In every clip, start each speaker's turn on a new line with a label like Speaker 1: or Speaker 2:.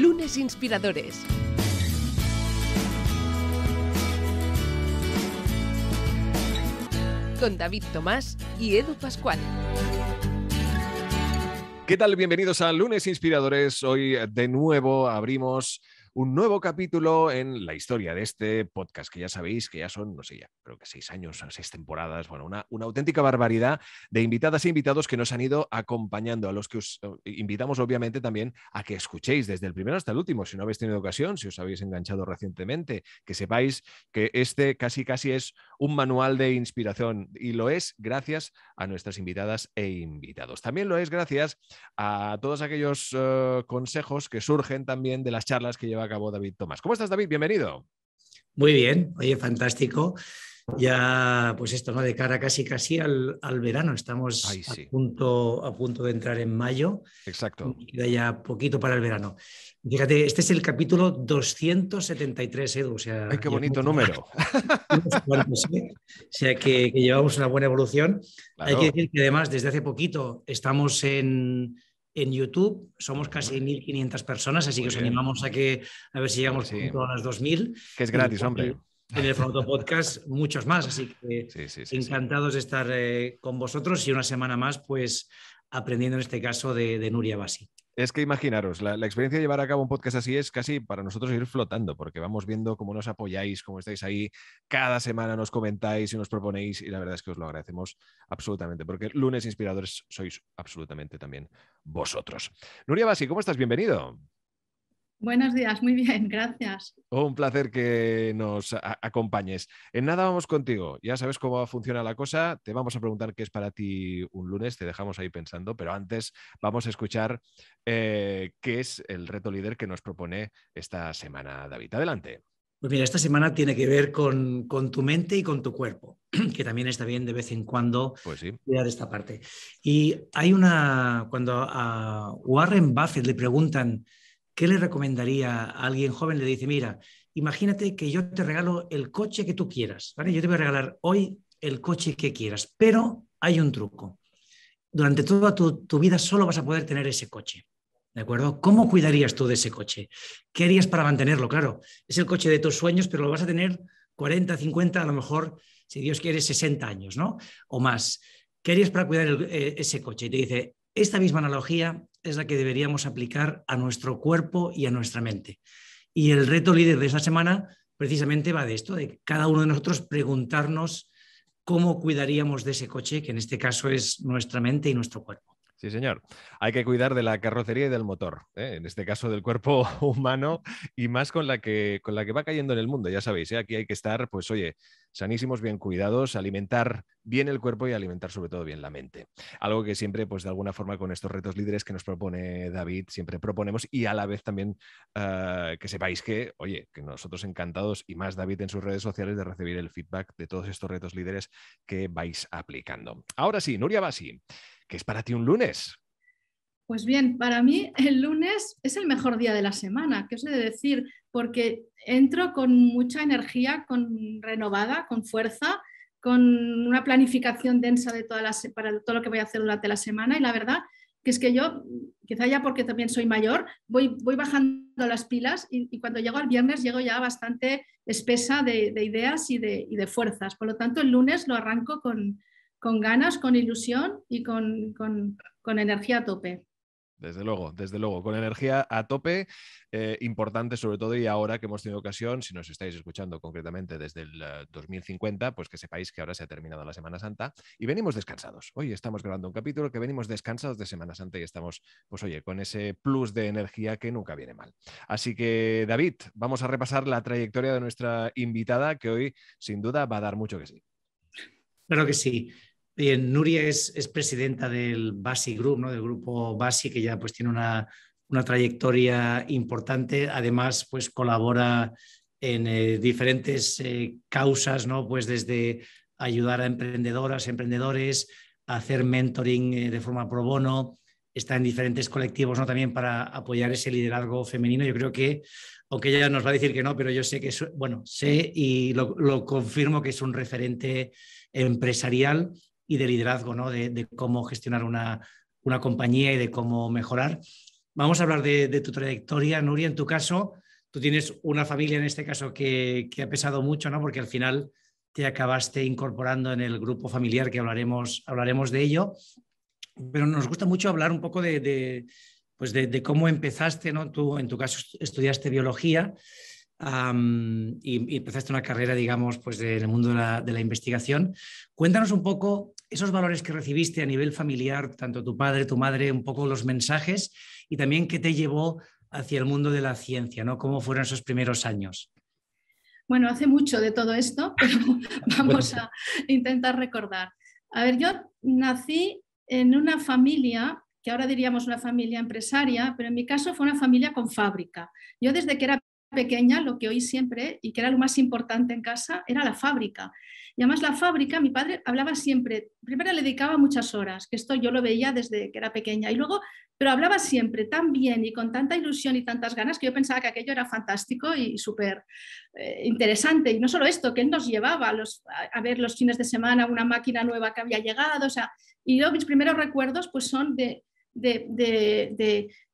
Speaker 1: Lunes Inspiradores. Con David Tomás y Edu Pascual.
Speaker 2: ¿Qué tal? Bienvenidos a Lunes Inspiradores. Hoy eh, de nuevo abrimos un nuevo capítulo en la historia de este podcast, que ya sabéis que ya son, no sé, ya creo que seis años, seis temporadas, bueno, una, auténtica barbaridad de invitadas e invitados que nos han ido acompañando, a los que os invitamos obviamente también a que escuchéis desde el primero hasta el último, si no habéis tenido ocasión, si os habéis enganchado recientemente, que sepáis que este casi casi es un manual de inspiración y lo es gracias a nuestras invitadas e invitados. También lo es gracias a todos aquellos eh, consejos que surgen también de las charlas que acabó David Tomás. ¿Cómo estás, David? Bienvenido.
Speaker 3: Muy bien, oye, fantástico. Ya, pues esto, ¿no? De cara casi casi al, verano. Estamos a, punto, a punto de entrar en mayo. Exacto. ya poquito para el verano. Fíjate, este es el capítulo 273, Edu. qué bonito número.
Speaker 2: O
Speaker 3: sea, ¿eh? que, llevamos una buena evolución. Hay que decir que además, desde hace poquito, estamos en, en YouTube somos casi 1.500 personas, así que os animamos a que a ver si llegamos a las 2.000. Que es gratis, hombre eh, en el formato podcast muchos más, así que
Speaker 2: encantados de estar eh, con vosotros y una semana más, pues aprendiendo en este caso de, de Nuria Basi. Es que imaginaros, la, experiencia de llevar a cabo un podcast así es casi para nosotros ir flotando, porque vamos viendo cómo nos apoyáis, cómo estáis ahí, cada semana nos comentáis y nos proponéis, y la verdad es que os lo agradecemos absolutamente, porque lunes inspiradores sois absolutamente también vosotros. Nuria Basi, ¿cómo estás? Bienvenido.
Speaker 1: Buenos días, muy bien, gracias.
Speaker 2: Un placer que nos acompañes. En nada vamos contigo, ya sabes cómo funciona la cosa, te vamos a preguntar qué es para ti un lunes, te dejamos ahí pensando, pero antes vamos a escuchar eh, qué es el reto líder que nos propone esta semana David. Adelante.
Speaker 3: Pues mira, esta semana tiene que ver con, tu mente y con tu cuerpo, que también está bien de vez en cuando pues esta parte. Y hay una, cuando a Warren Buffett le preguntan ¿Qué le recomendaría a alguien joven? Le dice, mira, imagínate que yo te regalo el coche que tú quieras, ¿vale? Yo te voy a regalar hoy el coche que quieras, pero hay un truco. Durante toda tu, vida solo vas a poder tener ese coche. ¿De acuerdo? ¿Cómo cuidarías tú de ese coche? ¿Qué harías para mantenerlo? Claro, es el coche de tus sueños, pero lo vas a tener 40, 50, a lo mejor, si Dios quiere, 60 años, ¿no? O más. ¿Qué harías para cuidar eh, ese coche? Y te dice, esta misma analogía es la que deberíamos aplicar a nuestro cuerpo y a nuestra mente. Y el reto líder de esta semana precisamente va de esto, de cada uno de nosotros preguntarnos cómo
Speaker 2: cuidaríamos de ese coche, que en este caso es nuestra mente y nuestro cuerpo. Sí, señor. Hay que cuidar de la carrocería y del motor, ¿eh? en este caso del cuerpo humano y más con la que, con la que va cayendo en el mundo, ya sabéis, ¿eh? aquí hay que estar, pues oye, sanísimos, bien cuidados, alimentar bien el cuerpo y alimentar sobre todo bien la mente. Algo que siempre, pues de alguna forma con estos retos líderes que nos propone David, siempre proponemos y a la vez también ah, que sepáis que, oye, que nosotros encantados y más David en sus redes sociales de recibir el feedback de todos estos retos líderes que vais aplicando. Ahora sí, Nuria Basi. ¿Qué es para ti un lunes?
Speaker 1: Pues bien, para mí el lunes es el mejor día de la semana, ¿Qué os he de decir, porque entro con mucha energía, con renovada, con fuerza, con una planificación densa de para todo lo que voy a hacer durante la semana y la verdad que es que yo, quizá ya porque también soy mayor, voy, bajando las pilas y, cuando llego al viernes llego ya bastante espesa de, ideas y de, y de fuerzas. Por lo tanto, el lunes lo arranco con, con ganas, con ilusión y con, energía a tope.
Speaker 2: Desde luego, desde luego, con energía a tope, eh, importante sobre todo y ahora que hemos tenido ocasión, si nos estáis escuchando concretamente desde el 2050, eh, pues que sepáis que ahora se ha terminado la Semana Santa y venimos descansados. Hoy estamos grabando un capítulo que venimos descansados de Semana Santa y estamos, pues oye, con ese plus de energía que nunca viene mal. Así que, David, vamos a repasar la trayectoria de nuestra invitada que hoy sin duda va a dar mucho que sí.
Speaker 3: Claro que sí. Bien, Nuria es, presidenta del Basi Group, ¿no? del grupo Basi, que ya pues, tiene una, trayectoria importante. Además, pues, colabora en eh, diferentes eh, causas, ¿no? pues, desde ayudar a emprendedoras, emprendedores, hacer mentoring eh, de forma pro bono, está en diferentes colectivos ¿no? también para apoyar ese liderazgo femenino. Yo creo que, aunque ella nos va a decir que no, pero yo sé que es, bueno, sé y lo, lo confirmo que es un referente empresarial y de liderazgo, ¿no? de, cómo gestionar una, compañía y de cómo mejorar. Vamos a hablar de, tu trayectoria, Nuria, en tu caso. Tú tienes una familia en este caso que, ha pesado mucho, ¿no? porque al final te acabaste incorporando en el grupo familiar que hablaremos, hablaremos de ello. Pero nos gusta mucho hablar un poco de, pues cómo empezaste, ¿no? Tú, en tu caso, estudiaste biología. y, empezaste una carrera, digamos, pues en el mundo de la, de la, investigación. Cuéntanos un poco esos valores que recibiste a nivel familiar, tanto tu padre, tu madre, un poco los mensajes y también qué te llevó hacia el mundo de la ciencia, ¿no? ¿Cómo fueron esos primeros años?
Speaker 1: Bueno, hace mucho de todo esto, pero vamos a intentar recordar. A ver, yo nací en una familia que ahora diríamos una familia empresaria, pero en mi caso fue una familia con fábrica. Yo desde que era pequeña, lo que hoy siempre, y que era lo más importante en casa, era la fábrica. Y además la fábrica, mi padre hablaba siempre, primero le dedicaba muchas horas, que esto yo lo veía desde que era pequeña, y luego, pero hablaba siempre tan bien y con tanta ilusión y tantas ganas que yo pensaba que aquello era fantástico y súper eh, interesante. Y no solo esto, que él nos llevaba a, ver los fines de semana una máquina nueva que había llegado, o sea, y yo mis primeros recuerdos pues son de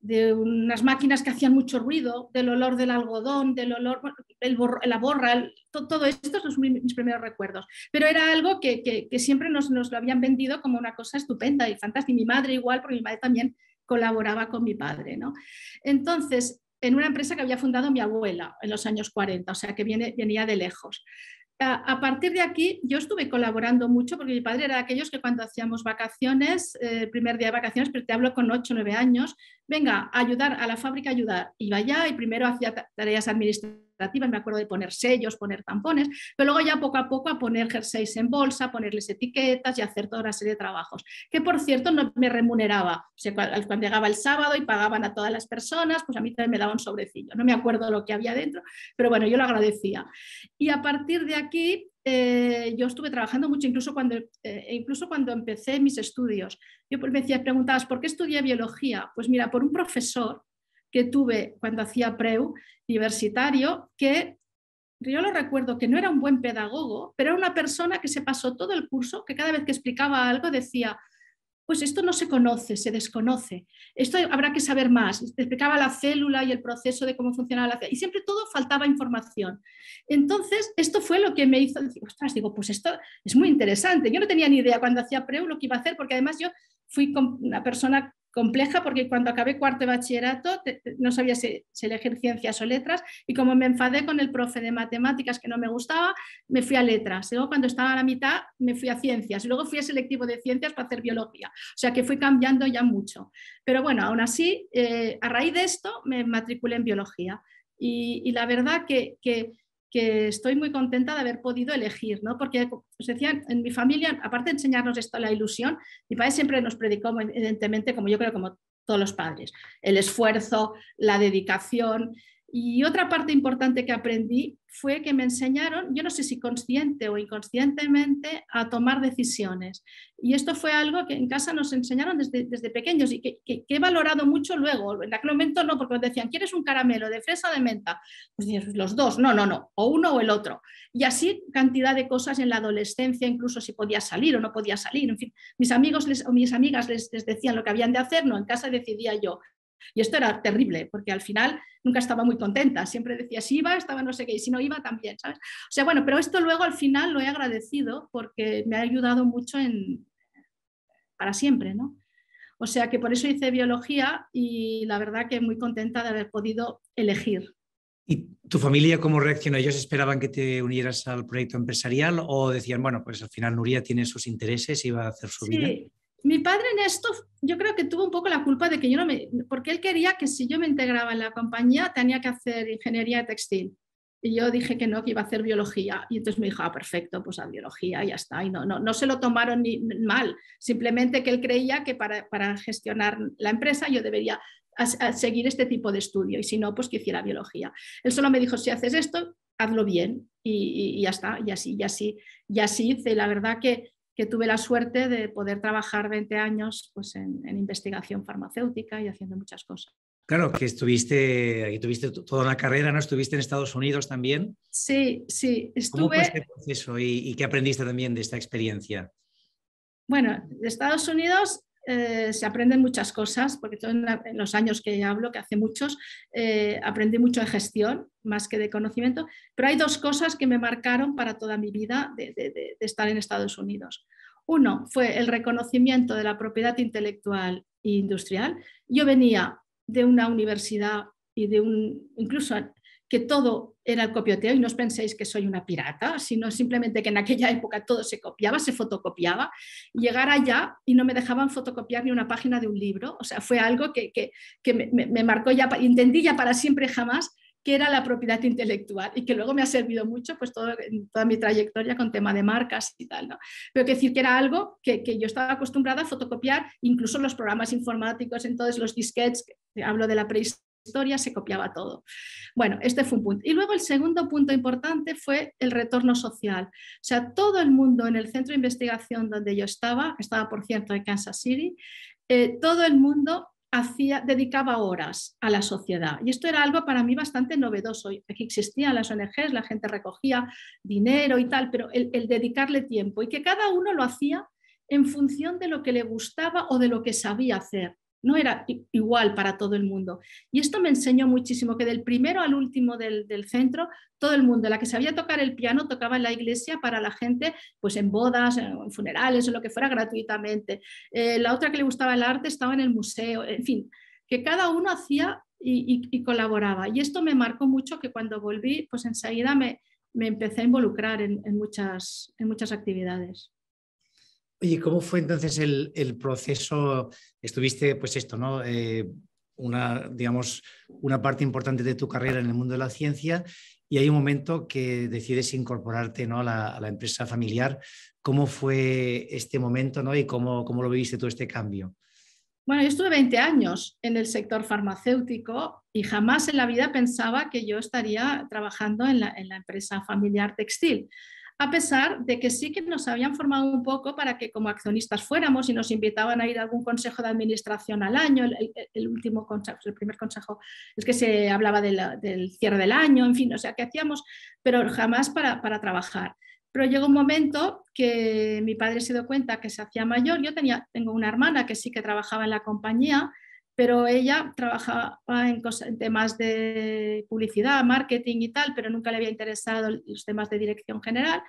Speaker 1: de, unas máquinas que hacían mucho ruido, del olor del algodón, del olor, el la borra, todo, esto son mis primeros recuerdos. Pero era algo que, siempre nos, lo habían vendido como una cosa estupenda y fantástica. Y mi madre igual, porque mi madre también colaboraba con mi padre. ¿no? Entonces, en una empresa que había fundado mi abuela en los años 40, o sea que viene, venía de lejos a partir de aquí, yo estuve colaborando mucho porque mi padre era de aquellos que cuando hacíamos vacaciones, eh, primer día de vacaciones, pero te hablo con 8 o 9 años, venga, a ayudar a la fábrica, ayudar. Iba allá y primero hacía tareas administrativas me acuerdo de poner sellos, poner tampones, pero luego ya poco a poco a poner jerseys en bolsa, ponerles etiquetas y hacer toda una serie de trabajos, que por cierto no me remuneraba. O sea, cuando llegaba el sábado y pagaban a todas las personas, pues a mí también me daban sobrecillo. No me acuerdo lo que había dentro, pero bueno, yo lo agradecía. Y a partir de aquí, eh, yo estuve trabajando mucho, incluso cuando, eh, incluso cuando empecé mis estudios. Yo pues, me decía, preguntabas, ¿por qué estudié biología? Pues mira, por un profesor que tuve cuando hacía preu universitario, que yo lo recuerdo que no era un buen pedagogo, pero era una persona que se pasó todo el curso, que cada vez que explicaba algo decía, pues esto no se conoce, se desconoce, esto habrá que saber más. explicaba la célula y el proceso de cómo funcionaba la célula, y siempre todo faltaba información. Entonces, esto fue lo que me hizo decir, ostras, digo, pues esto es muy interesante. Yo no tenía ni idea cuando hacía preu lo que iba a hacer, porque además yo fui con una persona compleja porque cuando acabé cuarto de bachillerato no sabía si, elegir ciencias o letras y como me enfadé con el profe de matemáticas que no me gustaba, me fui a letras. Luego cuando estaba a la mitad me fui a ciencias y luego fui a selectivo de ciencias para hacer biología. O sea que fui cambiando ya mucho. Pero bueno, aún así, eh, a raíz de esto me matriculé en biología y, la verdad que que estoy muy contenta de haber podido elegir, ¿no? Porque, os decía, en mi familia, aparte de enseñarnos esto, la ilusión, mi padre siempre nos predicó, evidentemente, como yo creo, como todos los padres, el esfuerzo, la dedicación, y otra parte importante que aprendí fue que me enseñaron, yo no sé si consciente o inconscientemente, a tomar decisiones. Y esto fue algo que en casa nos enseñaron desde, pequeños y que, he valorado mucho luego. En aquel momento no, porque nos decían, ¿quieres un caramelo de fresa o de menta? Pues los dos, no, no, no, o uno o el otro. Y así cantidad de cosas en la adolescencia, incluso si podía salir o no podía salir. En fin, mis amigos o mis amigas les, les decían lo que habían de hacer, no, en casa decidía yo. Y esto era terrible, porque al final nunca estaba muy contenta. Siempre decía, si iba, estaba no sé qué, y si no iba, también, ¿sabes? O sea, bueno, pero esto luego al final lo he agradecido porque me ha ayudado mucho en... para siempre, ¿no? O sea que por eso hice biología y la verdad que muy contenta de haber podido elegir.
Speaker 3: ¿Y tu familia cómo reaccionó? ¿Ellos esperaban que te unieras al proyecto empresarial o decían, bueno, pues al final Nuria tiene sus intereses y va a hacer su vida?
Speaker 1: mi padre en esto yo creo que tuvo un poco la culpa de que yo no me, porque él quería que si yo me integraba en la compañía tenía que hacer ingeniería de textil. Y yo dije que no, que iba a hacer biología. Y entonces me dijo, ah, perfecto, pues a biología, ya está. Y no, no, no se lo tomaron ni mal, simplemente que él creía que para, gestionar la empresa yo debería seguir este tipo de estudio y si no, pues que hiciera biología. Él solo me dijo, si haces esto, hazlo bien y, ya está. Y así, y así, y así hice. La verdad que que tuve la suerte de poder trabajar 20 años pues, en, investigación farmacéutica y haciendo muchas cosas.
Speaker 3: Claro, que estuviste, tuviste toda una carrera, ¿no? Estuviste en Estados Unidos también.
Speaker 1: Sí, sí, estuve. ¿Cómo fue este
Speaker 3: proceso y, y, qué aprendiste también de esta experiencia?
Speaker 1: Bueno, de Estados Unidos eh, se aprenden muchas cosas, porque en los años que hablo, que hace muchos, eh, aprendí mucho de gestión más que de conocimiento, pero hay dos cosas que me marcaron para toda mi vida de, estar en Estados Unidos. Uno fue el reconocimiento de la propiedad intelectual e industrial. Yo venía de una universidad y de un, incluso todo era el copioteo y no os penséis que soy una pirata, sino simplemente que en aquella época todo se copiaba, se fotocopiaba. Llegar allá y no me dejaban fotocopiar ni una página de un libro, o sea, fue algo que, me, marcó ya, entendí ya para siempre jamás que era la propiedad intelectual y que luego me ha servido mucho pues todo, toda mi trayectoria con tema de marcas y tal, ¿no? Pero que decir que era algo que, que yo estaba acostumbrada a fotocopiar, incluso los programas informáticos, entonces los disquets, hablo de la prehistoria, historia, se copiaba todo. Bueno, este fue un punto. Y luego el segundo punto importante fue el retorno social. O sea, todo el mundo en el centro de investigación donde yo estaba, estaba por cierto en Kansas City, eh, todo el mundo hacía, dedicaba horas a la sociedad. Y esto era algo para mí bastante novedoso. Aquí existían las ONGs, la gente recogía dinero y tal, pero el dedicarle tiempo y que cada uno lo hacía en función de lo que le gustaba o de lo que sabía hacer no era igual para todo el mundo. Y esto me enseñó muchísimo, que del primero al último del, centro, todo el mundo, la que sabía tocar el piano, tocaba en la iglesia para la gente, pues en bodas, en funerales o lo que fuera, gratuitamente. Eh, la otra que le gustaba el arte estaba en el museo, en fin, que cada uno hacía y, colaboraba. Y esto me marcó mucho que cuando volví, pues enseguida me, me empecé a involucrar en muchas actividades.
Speaker 3: ¿Y ¿cómo fue entonces el, proceso? Estuviste, pues esto, ¿no? Eh, una, digamos, una parte importante de tu carrera en el mundo de la ciencia y hay un momento que decides incorporarte ¿no? a, la, empresa familiar. ¿Cómo fue este momento ¿no? y cómo, cómo lo viviste tú este cambio?
Speaker 1: Bueno, yo estuve 20 años en el sector farmacéutico y jamás en la vida pensaba que yo estaría trabajando en la empresa familiar textil a pesar de que sí que nos habían formado un poco para que como accionistas fuéramos y nos invitaban a ir a algún consejo de administración al año, el, último consejo, el primer consejo, es que se hablaba del cierre del año, en fin, o sea, que hacíamos, pero jamás para, para trabajar. Pero llegó un momento que mi padre se dio cuenta que se hacía mayor. Yo tenía, tengo una hermana que sí que trabajaba en la compañía pero ella trabajaba en, temas de publicidad, marketing y tal, pero nunca le había interesado los temas de dirección general.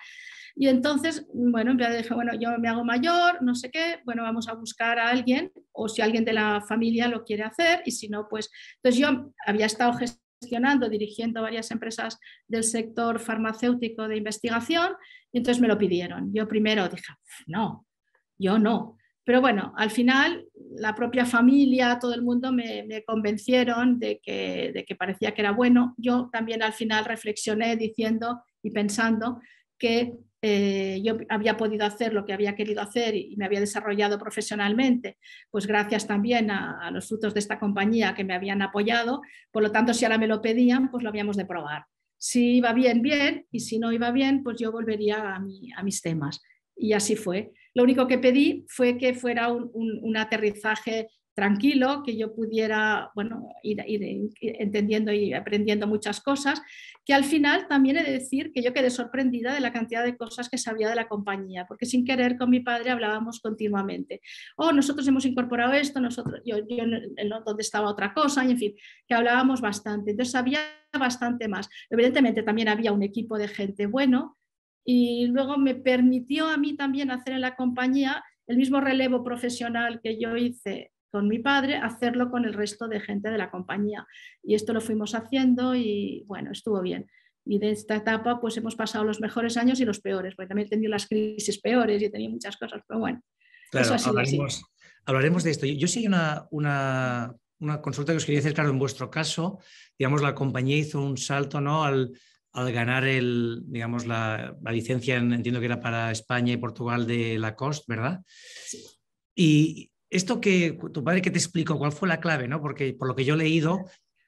Speaker 1: Y entonces, bueno, dije, bueno, yo me hago mayor, no sé qué, bueno, vamos a buscar a alguien o si alguien de la familia lo quiere hacer y si no, pues, entonces yo había estado gestionando, dirigiendo varias empresas del sector farmacéutico de investigación y entonces me lo pidieron. Yo primero dije, no, yo no. Pero bueno, al final la propia familia, todo el mundo me, convencieron de que, parecía que era bueno. Yo también al final reflexioné diciendo y pensando que eh, yo había podido hacer lo que había querido hacer y, me había desarrollado profesionalmente, pues gracias también a, los frutos de esta compañía que me habían apoyado. Por lo tanto, si ahora me lo pedían, pues lo habíamos de probar. Si iba bien, bien, y si no iba bien, pues yo volvería a mis temas y así fue. Lo único que pedí fue que fuera un, un, aterrizaje tranquilo, que yo pudiera bueno, ir, entendiendo y aprendiendo muchas cosas, que al final también he de decir que yo quedé sorprendida de la cantidad de cosas que sabía de la compañía, porque sin querer con mi padre hablábamos continuamente. Oh, nosotros hemos incorporado esto, nosotros, yo, yo donde estaba otra cosa, y en fin, que hablábamos bastante. Entonces sabía bastante más. Evidentemente también había un equipo de gente bueno, y luego me permitió a mí también hacer en la compañía el mismo relevo profesional que yo hice con mi padre, hacerlo con el resto de gente de la compañía. Y esto lo fuimos haciendo y bueno, estuvo bien. Y de esta etapa pues hemos pasado los mejores años y los peores, porque también he tenido las crisis peores y he tenido muchas cosas, pero bueno. Claro,
Speaker 3: hablaremos, de esto. Yo, yo sí una, una, consulta que os quería hacer, claro, en vuestro caso, digamos, la compañía hizo un salto ¿no? al, al ganar el, digamos, la, licencia, entiendo que era para España y Portugal de la COST, ¿verdad? Sí. Y esto que tu padre que te explicó, ¿cuál fue la clave? ¿no? Porque por lo que yo he leído,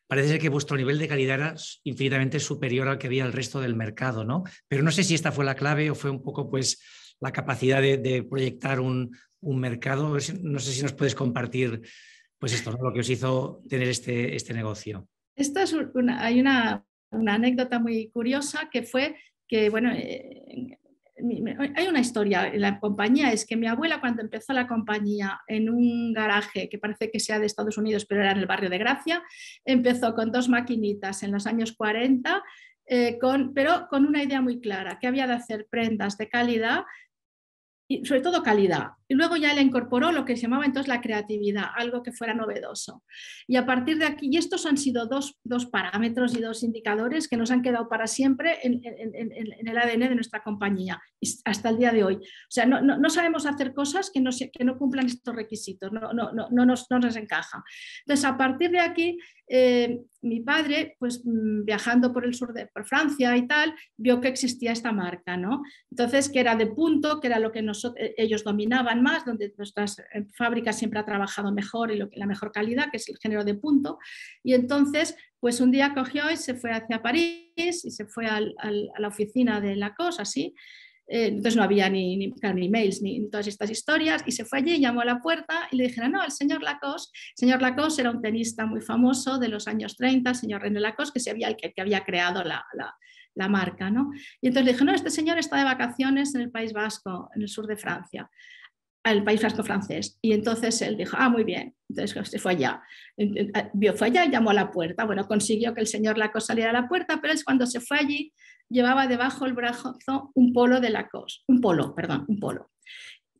Speaker 3: parece ser que vuestro nivel de calidad era infinitamente superior al que había el resto del mercado, ¿no? Pero no sé si esta fue la clave o fue un poco, pues, la capacidad de, proyectar un, mercado. No sé si nos puedes compartir, pues, esto, lo que os hizo tener este, este negocio.
Speaker 1: Esto es hay una una anécdota muy curiosa que fue que, bueno, eh, hay una historia en la compañía, es que mi abuela cuando empezó la compañía en un garaje que parece que sea de Estados Unidos, pero era en el barrio de Gracia, empezó con dos maquinitas en los años 40, eh, con, pero con una idea muy clara, que había de hacer prendas de calidad y sobre todo calidad. Y luego ya le incorporó lo que se llamaba entonces la creatividad, algo que fuera novedoso. Y a partir de aquí, y estos han sido dos, dos parámetros y dos indicadores que nos han quedado para siempre en, el ADN de nuestra compañía hasta el día de hoy. O sea, no, no, sabemos hacer cosas que no, que no cumplan estos requisitos, no, no nos, nos, encaja. Entonces, a partir de aquí, eh, mi padre, pues mm, viajando por el sur de por Francia y tal, vio que existía esta marca, ¿no? Entonces, que era de punto, que era lo que nosotros, eh, ellos dominaban más, donde nuestras eh, fábricas siempre ha trabajado mejor y lo que, la mejor calidad, que es el género de punto. Y entonces, pues un día cogió y se fue hacia París y se fue a la oficina de la cosa, así eh, entonces no había ni, ni, ni mails ni, todas estas historias y se fue allí, llamó a la puerta y le dijeron, no, el señor Lacoste, el señor Lacoste era un tenista muy famoso de los años 30, el señor René Lacoste, que, había, que, había creado la, marca. Y entonces le dijeron, no, este señor está de vacaciones en el País Vasco, en el sur de Francia el país vasco francés. Y entonces él dijo, ah, muy bien. Entonces pues, se fue allá. Vio, fue allá llamó a la puerta. Bueno, consiguió que el señor Lacoste saliera a la puerta, pero es cuando se fue allí llevaba debajo el brazo un polo de Lacoste, un polo, perdón, un polo.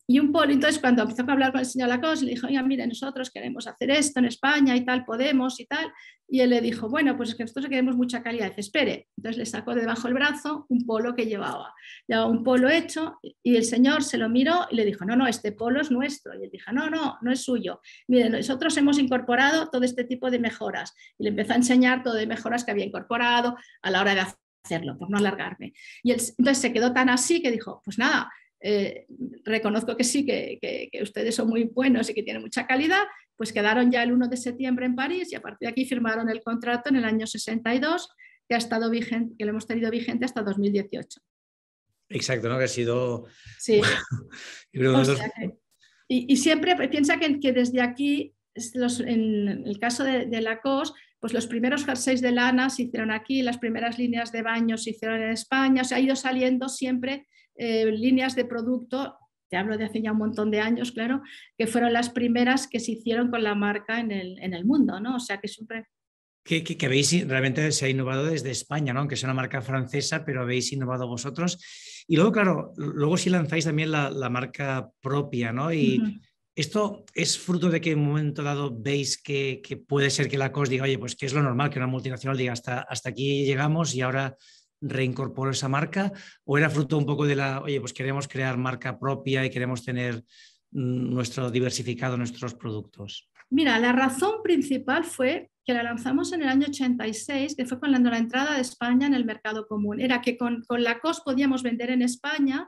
Speaker 1: Y un polo, entonces cuando empezó a hablar con el señor Lacoste, le dijo, oiga, mire, nosotros queremos hacer esto en España y tal, podemos y tal. Y él le dijo, bueno, pues es que nosotros queremos mucha calidad, espere. Entonces le sacó de debajo el brazo un polo que llevaba. Llevaba un polo hecho y el señor se lo miró y le dijo, no, no, este polo es nuestro. Y él dijo, no, no, no es suyo. Mire, nosotros hemos incorporado todo este tipo de mejoras. Y le empezó a enseñar todo de mejoras que había incorporado a la hora de hacerlo, por no alargarme. Y él, entonces se quedó tan así que dijo, pues nada, eh, reconozco que sí, que, ustedes son muy buenos y que tienen mucha calidad, pues quedaron ya el 1 de septiembre en París y a partir de aquí firmaron el contrato en el año 62, que, ha estado vigente, que lo hemos tenido vigente hasta 2018.
Speaker 3: Exacto, ¿no? Que ha sido... Sí.
Speaker 1: y, siempre piensa que, desde aquí, en el caso de, de la COS, pues los primeros jerseys de lana se hicieron aquí, las primeras líneas de baño se hicieron en España, se ha ido saliendo siempre eh, líneas de producto, te hablo de hace ya un montón de años, claro, que fueron las primeras que se hicieron con la marca en el, mundo, ¿no? O sea que siempre...
Speaker 3: Que, que, habéis realmente se ha innovado desde España, ¿no? aunque es una marca francesa, pero habéis innovado vosotros. Y luego, claro, luego si sí lanzáis también la, marca propia, ¿no? Y, ¿Esto es fruto de que en un momento dado veis que, puede ser que la COS diga, oye, pues que es lo normal que una multinacional diga, hasta, hasta aquí llegamos y ahora reincorporo esa marca? ¿O era fruto un poco de la, oye, pues queremos crear marca propia y queremos tener mm, nuestro diversificado nuestros productos?
Speaker 1: Mira, la razón principal fue que la lanzamos en el año 86, que fue cuando la entrada de España en el mercado común. Era que con, con la COS podíamos vender en España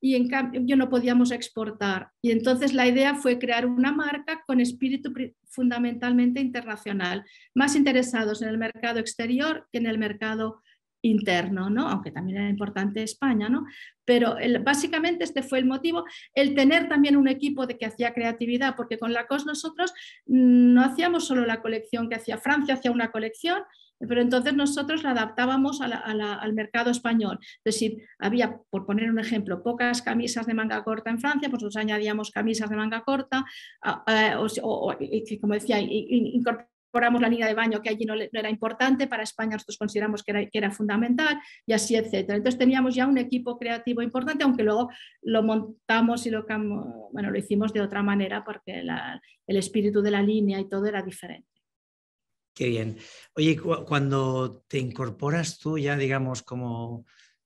Speaker 1: y en cambio no podíamos exportar. Y entonces la idea fue crear una marca con espíritu fundamentalmente internacional, más interesados en el mercado exterior que en el mercado interno, ¿no? aunque también era importante España, ¿no? pero básicamente este fue el motivo, el tener también un equipo de que hacía creatividad, porque con la nosotros mm, no hacíamos solo la colección que hacía Francia, hacía una colección, pero entonces nosotros la adaptábamos al mercado español. Es decir, había, por poner un ejemplo, pocas camisas de manga corta en Francia, pues nos añadíamos camisas de manga corta, o, como decía, incorporábamos la línea de baño que allí no, era importante, para España nosotros consideramos que era, que era fundamental y así, etcétera. Entonces teníamos ya un equipo creativo importante, aunque luego lo montamos y lo, bueno, lo hicimos de otra manera porque el espíritu de la línea y todo era diferente.
Speaker 3: Qué bien. Oye, cuando te incorporas tú ya, digamos, como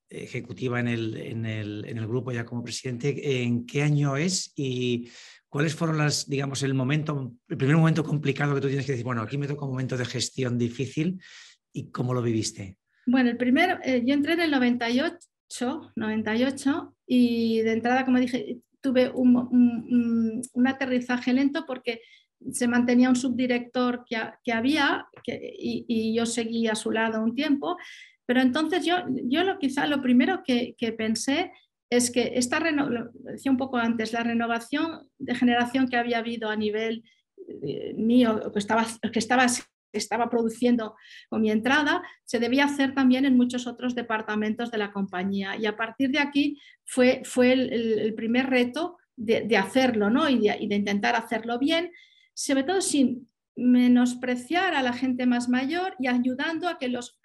Speaker 3: ejecutiva en el, en el, en el grupo, ya como presidente, ¿en qué año es y ¿Cuáles fueron las, digamos, el momento, el primer momento complicado que tú tienes que decir, bueno, aquí me toca un momento de gestión difícil y cómo lo viviste?
Speaker 1: Bueno, el primero, eh, yo entré en el 98, 98 y de entrada, como dije, tuve un, aterrizaje lento porque se mantenía un subdirector que, había y, yo seguí a su lado un tiempo, pero entonces yo, yo lo, quizá lo primero que, que pensé es que esta renovación un poco antes, la renovación de generación que había habido a nivel eh, mío, que estaba, que estaba, estaba produciendo con mi entrada, se debía hacer también en muchos otros departamentos de la compañía. Y a partir de aquí fue, fue el, primer reto de, hacerlo ¿no? y de intentar hacerlo bien, sobre todo sin, menospreciar a la gente más mayor y ayudando a que los,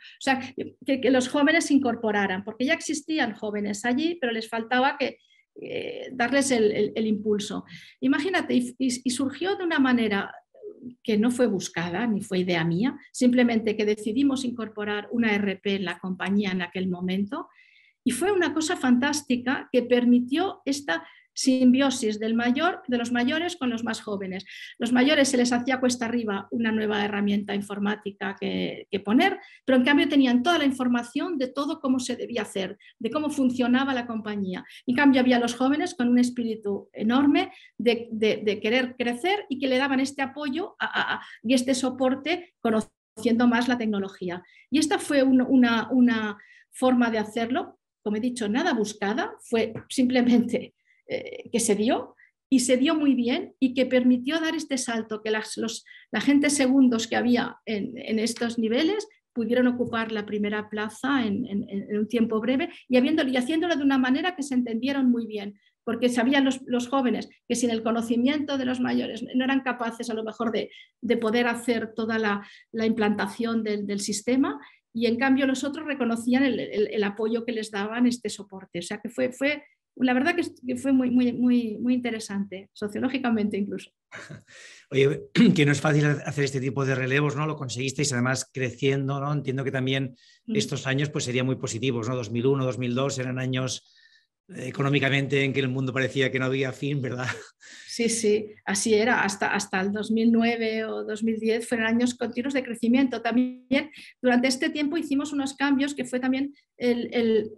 Speaker 1: que, los jóvenes se incorporaran, porque ya existían jóvenes allí, pero les faltaba que, eh, darles el, impulso. Imagínate, y, y, surgió de una manera que no fue buscada ni fue idea mía, simplemente que decidimos incorporar una RP en la compañía en aquel momento y fue una cosa fantástica que permitió esta simbiosis del mayor, de los mayores con los más jóvenes. Los mayores se les hacía cuesta arriba una nueva herramienta informática que, poner, pero en cambio tenían toda la información de todo cómo se debía hacer, de cómo funcionaba la compañía. En cambio había los jóvenes con un espíritu enorme de, querer crecer y que le daban este apoyo y este soporte conociendo más la tecnología. Y esta fue una forma de hacerlo, como he dicho, nada buscada, fue simplemente eh, que se dio y se dio muy bien y que permitió dar este salto, que las, los, la gente segundos que había en, en, estos niveles pudieron ocupar la primera plaza en, en, un tiempo breve y, habiéndolo, haciéndolo de una manera que se entendieron muy bien, porque sabían los, jóvenes que sin el conocimiento de los mayores no eran capaces a lo mejor de, de poder hacer toda la, la implantación del, del sistema y en cambio los otros reconocían el, el, apoyo que les daban este soporte. O sea que fue, fue la verdad que fue muy, muy, muy, muy interesante, sociológicamente incluso.
Speaker 3: Oye, que no es fácil hacer este tipo de relevos, ¿no? Lo conseguisteis además creciendo, ¿no? Entiendo que también mm. estos años pues serían muy positivos, ¿no? 2001, 2002 eran años eh, económicamente en que el mundo parecía que no había fin, ¿verdad?
Speaker 1: Sí, sí, así era. Hasta, hasta el 2009 o 2010 fueron años continuos de crecimiento. También durante este tiempo hicimos unos cambios que fue también el,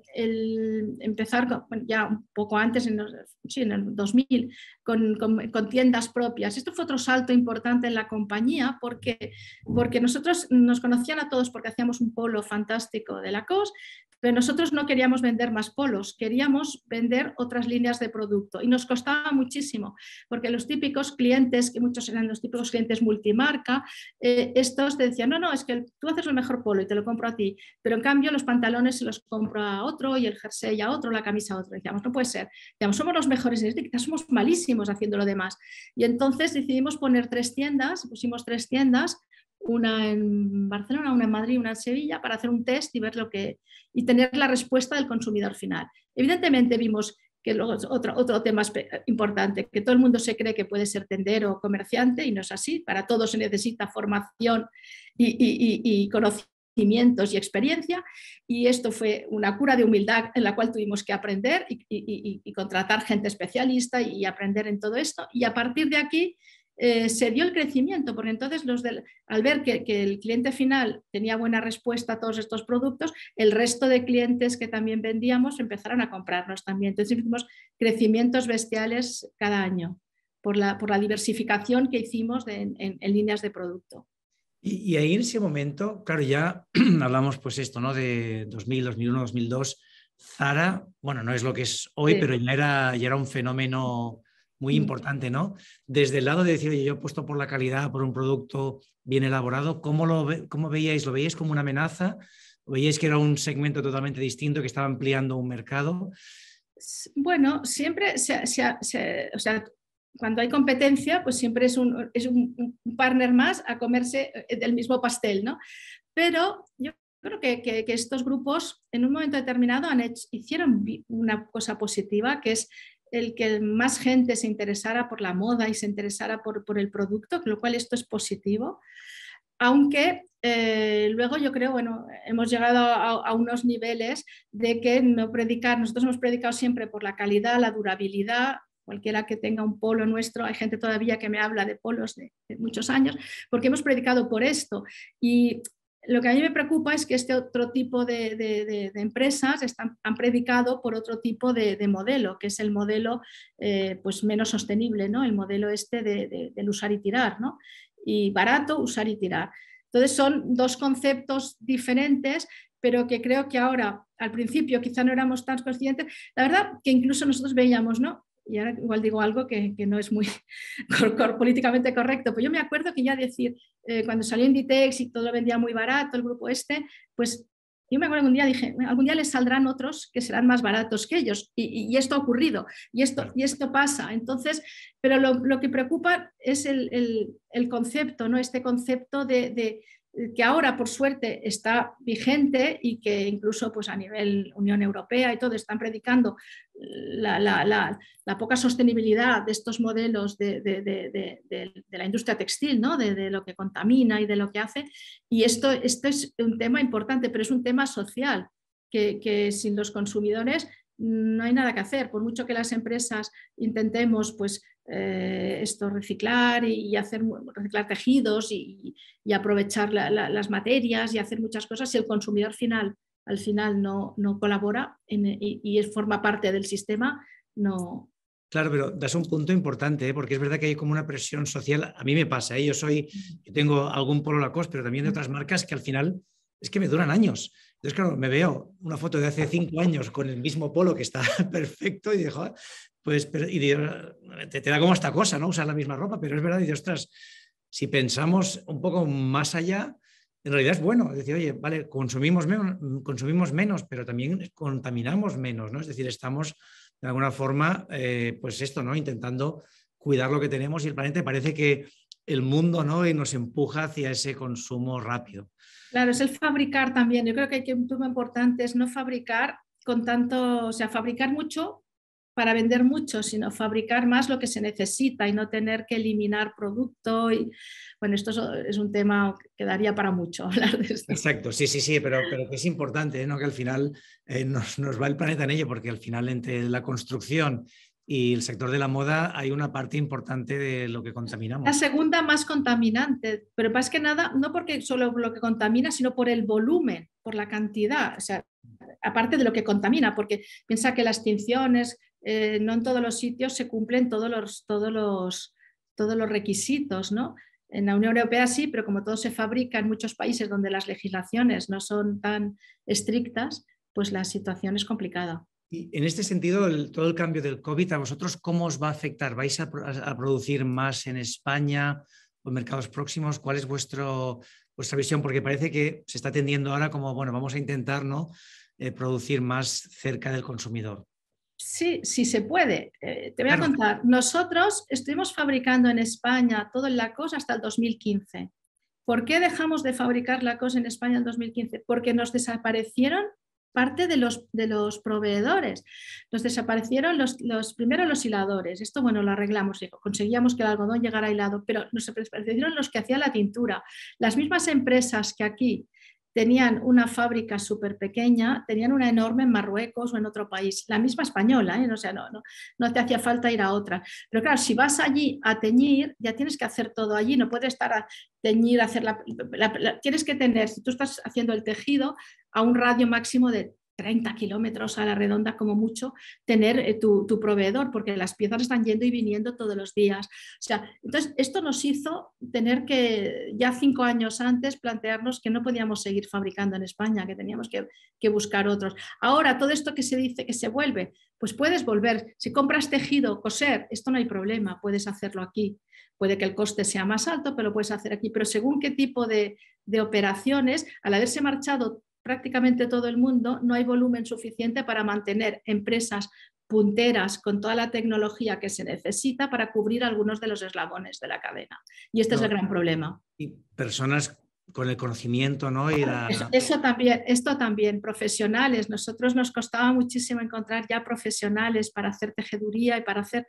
Speaker 1: empezar, ya un poco antes, en, el 2000, con, con, tiendas propias. Esto fue otro salto importante en la compañía porque, porque nosotros nos conocían a todos porque hacíamos un polo fantástico de la COS, pero nosotros no queríamos vender más polos, queríamos vender otras líneas de producto y nos costaba muchísimo porque los típicos clientes, que muchos eran los típicos clientes multimarca, eh, estos te decían, no, no, es que tú haces el mejor polo y te lo compro a ti, pero en cambio los pantalones se los compro a otro y el jersey a otro, la camisa a otro. Decíamos, no puede ser, decíamos, somos los mejores en quizás somos malísimos haciendo lo demás. Y entonces decidimos poner tres tiendas, pusimos tres tiendas, una en Barcelona, una en Madrid, y una en Sevilla, para hacer un test y ver lo que y tener la respuesta del consumidor final. Evidentemente vimos que luego es otro, tema importante, que todo el mundo se cree que puede ser tendero o comerciante y no es así. Para todo se necesita formación y, conocimientos y experiencia. Y esto fue una cura de humildad en la cual tuvimos que aprender y, y contratar gente especialista y aprender en todo esto. Y a partir de aquí eh, se dio el crecimiento, porque entonces los del, al ver que, el cliente final tenía buena respuesta a todos estos productos, el resto de clientes que también vendíamos empezaron a comprarnos también. Entonces hicimos crecimientos bestiales cada año por la, por la diversificación que hicimos en, líneas de producto.
Speaker 3: Y, ahí en ese momento, claro, ya hablamos pues esto, ¿no? De 2000, 2001, 2002, Zara, bueno, no es lo que es hoy, pero era, ya era un fenómeno muy mm. importante, ¿no? Desde el lado de decir, yo he puesto por la calidad, por un producto bien elaborado, ¿cómo lo veíais? ¿Lo veíais como una amenaza? ¿O ¿Veíais que era un segmento totalmente distinto, que estaba ampliando un mercado?
Speaker 1: Bueno, siempre se, o sea, cuando hay competencia, pues siempre es un, es un partner más a comerse eh, del mismo pastel, ¿no? Pero yo creo que, estos grupos en un momento determinado han hicieron una cosa positiva, que es el que más gente se interesara por la moda y se interesara por, por el producto, lo cual esto es positivo. Aunque eh, luego yo creo, bueno, hemos llegado a, unos niveles de que no predicar, nosotros hemos predicado siempre por la calidad, la durabilidad, cualquiera que tenga un polo nuestro, hay gente todavía que me habla de polos de, de muchos años, porque hemos predicado por esto. Y lo que a mí me preocupa es que este otro tipo de, empresas están, han predicado por otro tipo de, modelo, que es el modelo eh, pues menos sostenible, ¿no? el modelo este del usar y tirar, ¿no? y barato, usar y tirar. Entonces son dos conceptos diferentes, pero que creo que ahora, al principio, quizá no éramos tan conscientes. La verdad que incluso nosotros veíamos, ¿no? y ahora igual digo algo que, no es muy políticamente correcto, pues yo me acuerdo que ya decir, eh, cuando salió Inditex y todo lo vendía muy barato, el grupo este, pues yo me acuerdo que un día dije, algún día les saldrán otros que serán más baratos que ellos, y, esto ha ocurrido, y esto, y esto pasa. Entonces, pero lo, que preocupa es el, concepto, ¿no? este concepto de que ahora por suerte está vigente y que incluso pues, a nivel Unión Europea y todo están predicando la, poca sostenibilidad de estos modelos de, la industria textil, ¿no? de, lo que contamina y de lo que hace. Y esto, esto es un tema importante, pero es un tema social. Que, que sin los consumidores no hay nada que hacer, por mucho que las empresas intentemos pues, eh, esto reciclar y hacer reciclar tejidos y, aprovechar las materias y hacer muchas cosas, si el consumidor final al final no, colabora y, forma parte del sistema, no.
Speaker 3: Claro, pero das un punto importante, ¿eh? porque es verdad que hay como una presión social. A mí me pasa, ¿eh? yo soy, tengo algún polo Lacoste, pero también de otras marcas que al final es que me duran años. Entonces, claro, me veo una foto de hace cinco años con el mismo polo que está perfecto y ah, pues, te, da como esta cosa, ¿no? Usar la misma ropa, pero es verdad, y ostras, si pensamos un poco más allá, en realidad es bueno. Es decir, oye, vale, consumimos, menos, pero también contaminamos menos, ¿no? Es decir, estamos de alguna forma, eh, pues esto, ¿no? Intentando cuidar lo que tenemos y el planeta parece que el mundo, ¿no? Y nos empuja hacia ese consumo rápido.
Speaker 1: Claro, es el fabricar también. Yo creo que hay un tema importante es no fabricar con tanto, o sea, fabricar mucho para vender mucho, sino fabricar más lo que se necesita y no tener que eliminar producto. Y, bueno, esto es un tema que daría para mucho hablar de esto.
Speaker 3: Exacto, sí, sí, sí, pero, pero que es importante, ¿no? que al final eh, nos, nos, va el planeta en ello, porque al final entre la construcción y el sector de la moda hay una parte importante de lo que contaminamos. La
Speaker 1: segunda más contaminante, pero más que nada, no porque solo lo que contamina, sino por el volumen, por la cantidad, o sea, aparte de lo que contamina, porque piensa que las extinciones eh, no en todos los sitios se cumplen todos los, todos los, todos los requisitos, ¿no? En la Unión Europea sí, pero como todo se fabrica en muchos países donde las legislaciones no son tan estrictas, pues la situación es complicada.
Speaker 3: Y en este sentido, todo el cambio del COVID, ¿a vosotros cómo os va a afectar? ¿Vais a, producir más en España o en mercados próximos? ¿Cuál es vuestro, vuestra visión? Porque parece que se está tendiendo ahora como, bueno, vamos a intentar ¿no? Eh, producir más cerca del consumidor.
Speaker 1: Sí, sí se puede. Eh, te voy a contar. Nosotros estuvimos fabricando en España todo en la cosa hasta el 2015. ¿Por qué dejamos de fabricar la cosa en España en 2015? Porque nos desaparecieron parte de los, de los proveedores. Nos desaparecieron los, los, primero los hiladores, esto bueno, lo arreglamos, conseguíamos que el algodón llegara hilado, pero nos desaparecieron los que hacían la tintura. Las mismas empresas que aquí tenían una fábrica súper pequeña, tenían una enorme en Marruecos o en otro país, la misma española, ¿eh? no, no, no te hacía falta ir a otra. Pero claro, si vas allí a teñir, ya tienes que hacer todo allí, no puedes estar a teñir, hacer la, tienes que tener, si tú estás haciendo el tejido, a un radio máximo de 30 kilómetros a la redonda como mucho, tener eh, tu, proveedor, porque las piezas están yendo y viniendo todos los días. O sea, entonces, esto nos hizo tener que, ya cinco años antes, plantearnos que no podíamos seguir fabricando en España, que teníamos que, buscar otros. Ahora, todo esto que se dice que se vuelve, pues puedes volver. Si compras tejido, coser, esto no hay problema, puedes hacerlo aquí. Puede que el coste sea más alto, pero lo puedes hacer aquí. Pero según qué tipo de operaciones, al haberse marchado prácticamente todo el mundo, no hay volumen suficiente para mantener empresas punteras con toda la tecnología que se necesita para cubrir algunos de los eslabones de la cadena. Y este es el gran problema.
Speaker 3: Y personas con el conocimiento, ¿no? Y
Speaker 1: también, esto también, profesionales. Nosotros nos costaba muchísimo encontrar ya profesionales para hacer tejeduría y para hacer,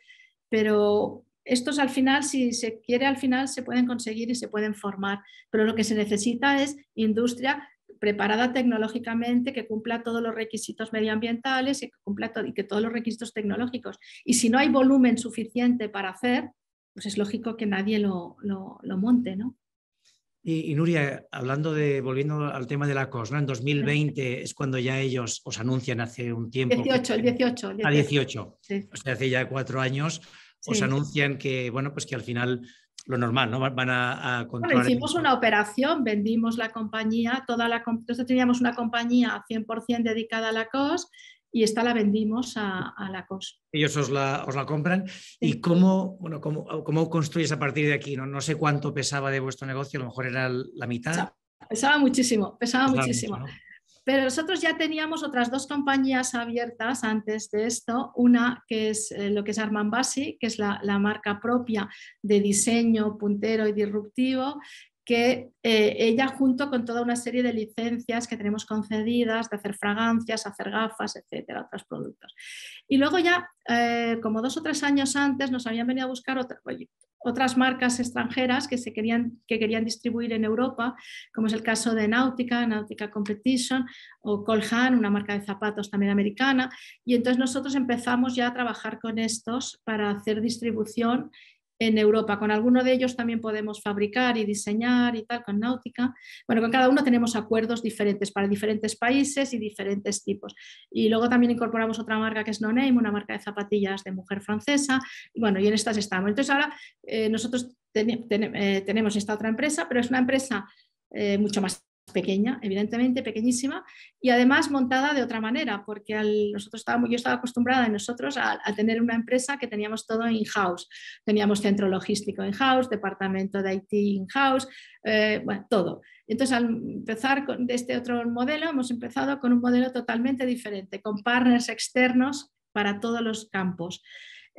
Speaker 1: pero estos al final, si se quiere, al final se pueden conseguir y se pueden formar, pero lo que se necesita es industria preparada tecnológicamente, que cumpla todos los requisitos medioambientales y que cumpla y que todos los requisitos tecnológicos. Y si no hay volumen suficiente para hacer, pues es lógico que nadie lo, monte, ¿no?
Speaker 3: Y, Nuria, hablando de, volviendo al tema de la COS, ¿no? En 2020 es cuando ya ellos os anuncian hace un tiempo. 18,
Speaker 1: el 18. El 18. A 18.
Speaker 3: O sea, hace ya cuatro años.
Speaker 1: Os anuncian
Speaker 3: que, bueno, pues que al final lo normal, ¿no? Van a, a Bueno, hicimos
Speaker 1: una operación, vendimos la compañía, toda la entonces teníamos una compañía 100% dedicada a la COS y esta la vendimos a, la COS.
Speaker 3: Ellos os la, compran. ¿Y cómo, bueno, cómo, cómo, construyes a partir de aquí? No, sé cuánto pesaba de vuestro negocio, a lo mejor era la mitad.
Speaker 1: pesaba muchísimo, pesaba muchísimo. Pero nosotros ya teníamos otras dos compañías abiertas antes de esto. Una que es eh, lo que es Arman Basi, que es la, marca propia de diseño puntero y disruptivo, que eh, ella junto con toda una serie de licencias que tenemos concedidas de hacer fragancias, hacer gafas, etcétera, otros productos. Y luego ya, eh, como dos o tres años antes, nos habían venido a buscar otras marcas extranjeras que, se querían, que querían distribuir en Europa, como es el caso de Nautica, Nautica Competition o Colhan, una marca de zapatos también americana. Y entonces nosotros empezamos ya a trabajar con estos para hacer distribución en Europa. Con alguno de ellos también podemos fabricar y diseñar y tal, con Náutica. Bueno, con cada uno tenemos acuerdos diferentes para diferentes países y diferentes tipos. Y luego también incorporamos otra marca que es No Name, una marca de zapatillas de mujer francesa. bueno, y en estas estamos. Entonces ahora eh, nosotros eh, tenemos esta otra empresa, pero es una empresa eh, mucho más pequeña, evidentemente pequeñísima, y además montada de otra manera, porque nosotros estábamos, yo estaba acostumbrada nosotros a, tener una empresa que teníamos todo in-house. Teníamos centro logístico in-house, departamento de IT in-house, eh, bueno, todo. Entonces, al empezar con este otro modelo, hemos empezado con un modelo totalmente diferente, con partners externos para todos los campos.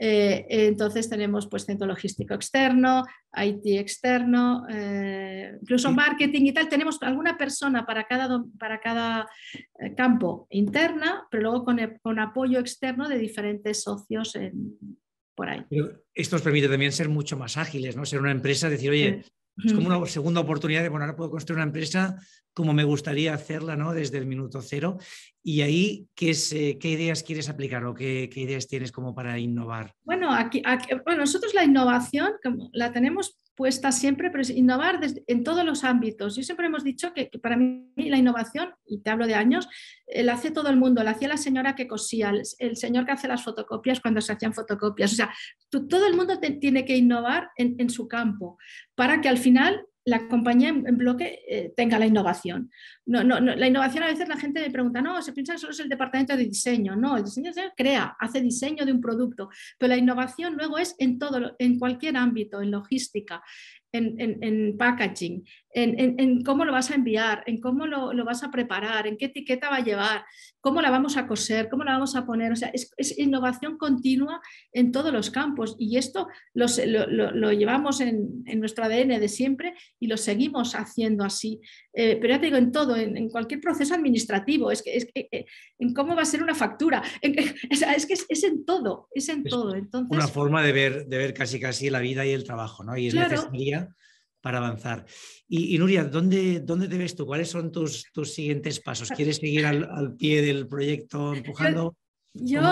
Speaker 1: Eh, entonces tenemos pues centro logístico externo, IT externo, eh, incluso marketing y tal. Tenemos alguna persona para cada, para cada eh, campo interna, pero luego con, apoyo externo de diferentes socios
Speaker 3: por ahí. esto nos permite también ser mucho más ágiles, ¿no? Ser una empresa, decir, oye, es como una segunda oportunidad de, bueno, ahora puedo construir una empresa como me gustaría hacerla, ¿no? Desde el minuto cero. Y ahí, ¿qué, eh, qué ideas quieres aplicar o qué, ideas tienes como para innovar?
Speaker 1: Bueno, aquí, bueno, nosotros la innovación la tenemos siempre, pero es innovar en todos los ámbitos. Yo siempre hemos dicho que, para mí la innovación, y te hablo de años, eh, la hace todo el mundo, la hacía la señora que cosía, el, señor que hace las fotocopias cuando se hacían fotocopias. O sea, todo el mundo tiene que innovar en, su campo para que al final la compañía en bloque eh, tenga la innovación. No, la innovación a veces la gente me pregunta, no, se piensa solo es el departamento de diseño. No, el diseño se crea, hace diseño de un producto, pero la innovación luego es en todo, en cualquier ámbito, en logística, en packaging, en, cómo lo vas a enviar, en cómo lo, vas a preparar, en qué etiqueta va a llevar, cómo la vamos a coser, cómo la vamos a poner. O sea, es, innovación continua en todos los campos y esto lo, llevamos en, nuestro ADN de siempre y lo seguimos haciendo así. Eh, pero ya te digo, en todo, en, cualquier proceso administrativo, es que, es que, eh, en cómo va a ser una factura, es que es, en todo, es en todo. Entonces, una
Speaker 3: forma de ver, de ver casi casi la vida y el trabajo, ¿no? Y es necesaria para avanzar. Y, Nuria, ¿dónde, ¿dónde te ves tú? ¿Cuáles son tus, tus siguientes pasos? ¿Quieres seguir al, pie del proyecto empujando?
Speaker 1: yo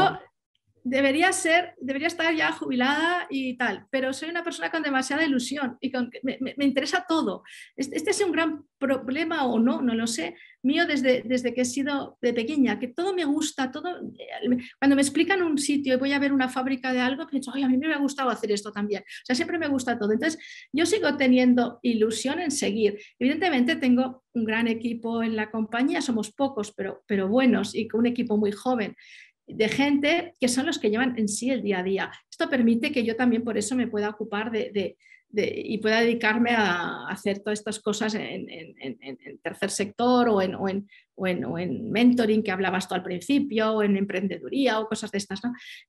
Speaker 1: debería ser, debería estar ya jubilada y tal, pero soy una persona con demasiada ilusión y con, me, me, interesa todo. Este, este, es un gran problema o no, no lo sé, mío desde, desde que he sido de pequeña, que todo me gusta, todo, eh, cuando me explican un sitio y voy a ver una fábrica de algo, pienso, ay a mí me ha gustado hacer esto también, o sea, siempre me gusta todo. Entonces, yo sigo teniendo ilusión en seguir. Evidentemente, tengo un gran equipo en la compañía, somos pocos, pero, pero buenos y con un equipo muy joven de gente que son los que llevan en sí el día a día. Esto permite que yo también por eso me pueda ocupar de, y pueda dedicarme a hacer todas estas cosas en, tercer sector o en, o, en, mentoring que hablabas tú al principio o en emprendeduría o cosas de estas.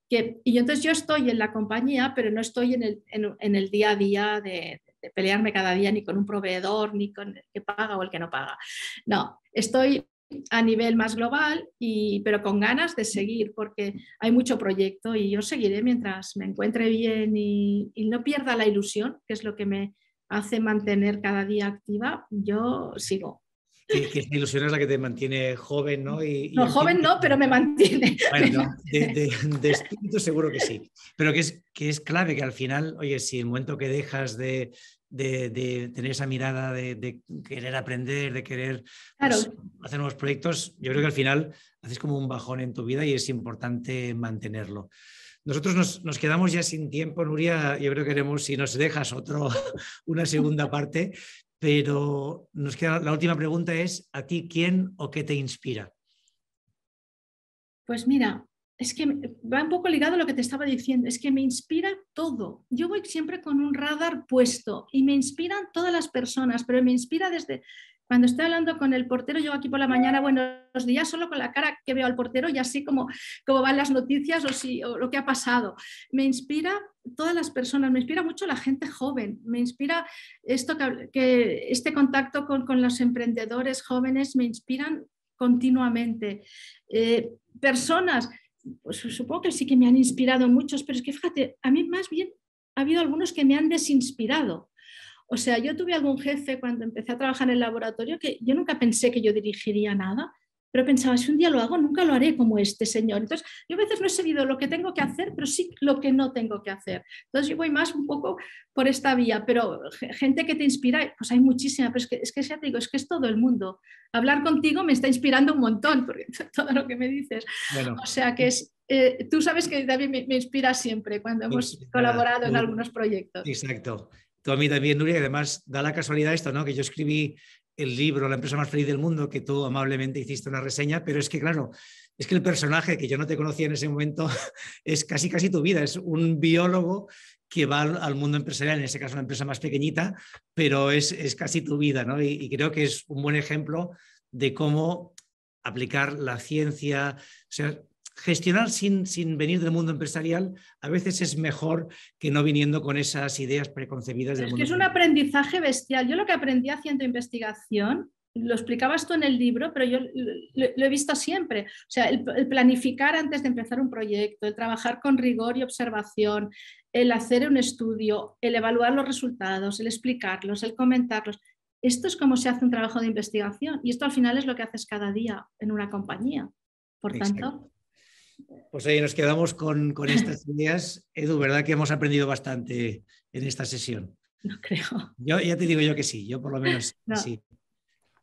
Speaker 1: Que, y entonces yo estoy en la compañía, pero no estoy en el, día a día de, de pelearme cada día ni con un proveedor, ni con el que paga o el que no paga. No, estoy a nivel más global, y, pero con ganas de seguir, porque hay mucho proyecto y yo seguiré mientras me encuentre bien y, no pierda la ilusión, que es lo que me hace mantener cada día activa, yo sigo.
Speaker 3: que esa ilusión es la que te mantiene joven, ¿no? Y, no,
Speaker 1: joven no, pero me mantiene. Bueno,
Speaker 3: de, espíritu seguro que sí. Pero que es, que es clave que al final, oye, si el momento que dejas de, de, tener esa mirada de, querer aprender, de querer pues, hacer nuevos proyectos, yo creo que al final haces como un bajón en tu vida y es importante mantenerlo. Nosotros nos, quedamos ya sin tiempo, Nuria. Yo creo que haremos, si nos dejas, otro, una segunda parte. Pero nos queda la última pregunta es, ¿a ti quién o qué te inspira?
Speaker 1: Pues mira, es que va un poco ligado a lo que te estaba diciendo, es que me inspira todo. Yo voy siempre con un radar puesto y me inspiran todas las personas, pero me inspira desde cuando estoy hablando con el portero, yo aquí por la mañana, buenos días, solo con la cara que veo al portero y así como, como van las noticias o, si, lo que ha pasado. Me inspira todas las personas, me inspira mucho la gente joven, me inspira esto que, este contacto con, los emprendedores jóvenes, me inspiran continuamente. Eh, personas pues supongo que sí que me han inspirado muchos, pero es que fíjate, a mí más bien ha habido algunos que me han desinspirado. O sea, yo tuve algún jefe cuando empecé a trabajar en el laboratorio que yo nunca pensé que yo dirigiría nada pero pensaba, si un día lo hago, nunca lo haré como este señor. Entonces, yo a veces no he seguido lo que tengo que hacer, pero sí lo que no tengo que hacer. Entonces, yo voy más un poco por esta vía, pero gente que te inspira, pues hay muchísima, pero es que, es que digo, es que es todo el mundo. Hablar contigo me está inspirando un montón, porque todo lo que me dices. O sea que es, eh, tú sabes que David me, inspira siempre cuando hemos colaborado en algunos proyectos.
Speaker 3: Exacto. Tú a mí también, Nuria, y además da la casualidad esto, ¿no? Que yo escribí el libro La empresa más feliz del mundo, que tú amablemente hiciste una reseña, pero es que, claro, es que el personaje que yo no te conocía en ese momento es casi, casi tu vida, es un biólogo que va al, mundo empresarial, en ese caso una empresa más pequeñita, pero es, es casi tu vida, ¿no? Y, creo que es un buen ejemplo de cómo aplicar la ciencia, sea, gestionar sin, venir del mundo empresarial a veces es mejor que no viniendo con esas ideas preconcebidas del es Que es un
Speaker 1: aprendizaje bestial. Yo lo que aprendí haciendo investigación, lo explicabas tú en el libro, pero yo lo, he visto siempre. O sea, el, planificar antes de empezar un proyecto, el trabajar con rigor y observación, el hacer un estudio, el evaluar los resultados, el explicarlos, el comentarlos. Esto es como se hace un trabajo de investigación y esto al final es lo que haces cada día en una compañía. Por tanto,
Speaker 3: pues ahí nos quedamos con, estas ideas. Edu, ¿verdad que hemos aprendido bastante
Speaker 2: en esta sesión? No
Speaker 3: creo. Yo ya te digo yo que sí, yo por lo menos sí.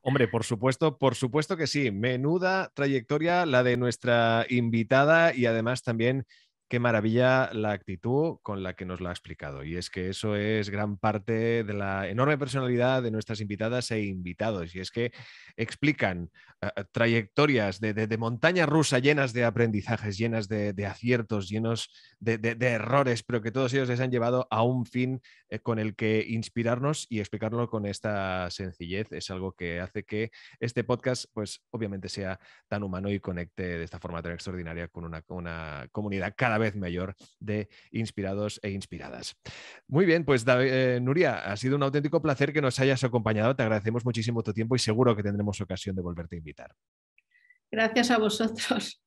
Speaker 2: Hombre, por supuesto, por supuesto que sí. Menuda trayectoria la de nuestra invitada y además también qué maravilla la actitud con la que nos lo ha explicado. Y es que eso es gran parte de la enorme personalidad de nuestras invitadas e invitados. Y es que explican eh, eh, trayectorias de, montaña rusa llenas de aprendizajes, llenas de, aciertos, llenos de, errores, pero que todos ellos les han llevado a un fin eh, con el que inspirarnos y explicarlo con esta sencillez. Es algo que hace que este podcast, pues obviamente, sea tan humano y conecte de esta forma tan extraordinaria con una, una comunidad cada vez mayor de inspirados e inspiradas. Muy bien, pues eh, Nuria, ha sido un auténtico placer que nos hayas acompañado. Te agradecemos muchísimo tu tiempo y seguro que tendremos ocasión de volverte a invitar.
Speaker 1: Gracias a vosotros.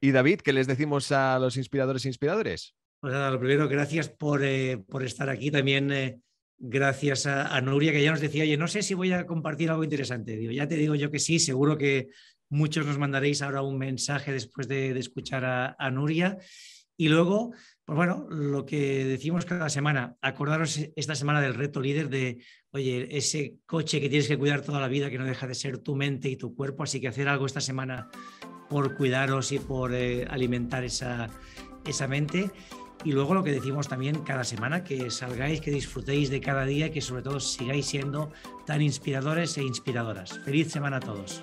Speaker 2: Y David, ¿qué les decimos a los inspiradores e inspiradores?
Speaker 3: Pues nada, lo primero, gracias eh, por, estar aquí. También eh, gracias a, a, Nuria, que ya nos decía, oye, no sé si voy a compartir algo interesante. Digo, ya te digo yo que sí, seguro que, Muchos nos mandaréis ahora un mensaje después de, escuchar a, Nuria. Y luego, pues bueno, lo que decimos cada semana, acordaros e, esta semana del reto líder de, oye, ese coche que tienes que cuidar toda la vida, que no deja de ser tu mente y tu cuerpo, así que hacer algo esta semana por cuidaros y por eh, alimentar esa, esa mente. Y luego lo que decimos también cada semana, que salgáis, que disfrutéis de cada día y que sobre todo sigáis siendo tan inspiradores e inspiradoras. Feliz semana a todos.